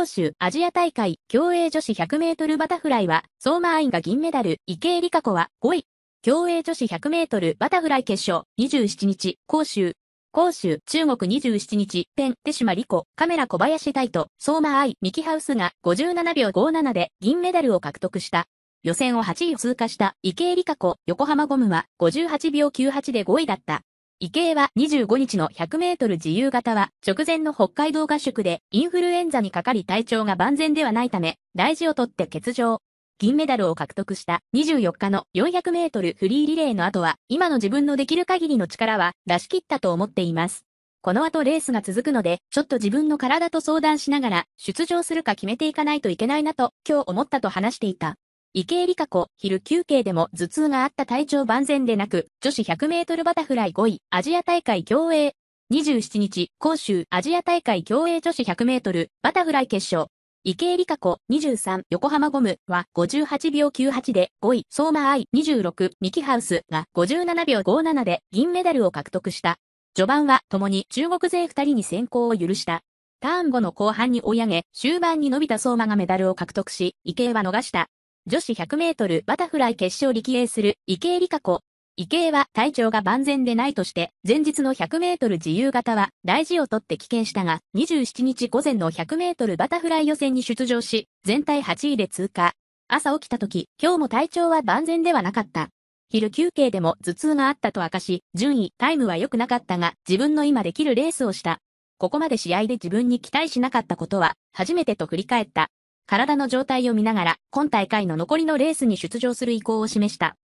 欧州アジア大会競泳女子100メートルバタフライは、相馬アイが銀メダル、池江璃香子は5位。競泳女子100メートルバタフライ決勝、27日、杭州。杭州、中国27日、ペン、手島リ子、カメラ小林大と、相馬愛、ミキハウスが57秒57で銀メダルを獲得した。予選を8位通過した池江璃香子、横浜ゴムは58秒98で5位だった。池江は25日の100メートル自由形は直前の北海道合宿でインフルエンザにかかり体調が万全ではないため大事をとって欠場。銀メダルを獲得した24日の400メートルフリーリレーの後は今の自分のできる限りの力は出し切ったと思っています。この後レースが続くのでちょっと自分の体と相談しながら出場するか決めていかないといけないなと今日思ったと話していた。池江璃花子、昼休憩でも頭痛があった体調万全でなく、女子100メートルバタフライ5位、アジア大会競泳。27日、杭州アジア大会競泳女子100メートルバタフライ決勝。池江璃花子23横浜ゴムは58秒98で5位、相馬愛26ミキハウスが57秒57で銀メダルを獲得した。序盤は共に中国勢2人に先行を許した。ターン後の後半に追い上げ、終盤に伸びた相馬がメダルを獲得し、池江は逃した。女子100メートルバタフライ決勝力泳する池江璃花子。池江は体調が万全でないとして、前日の100メートル自由形は大事をとって棄権したが、27日午前の100メートルバタフライ予選に出場し、全体8位で通過。朝起きた時、今日も体調は万全ではなかった。昼休憩でも頭痛があったと明かし、順位、タイムは良くなかったが、自分の今できるレースをした。ここまで試合で自分に期待しなかったことは、初めてと振り返った。体の状態を見ながら、今大会の残りのレースに出場する意向を示した。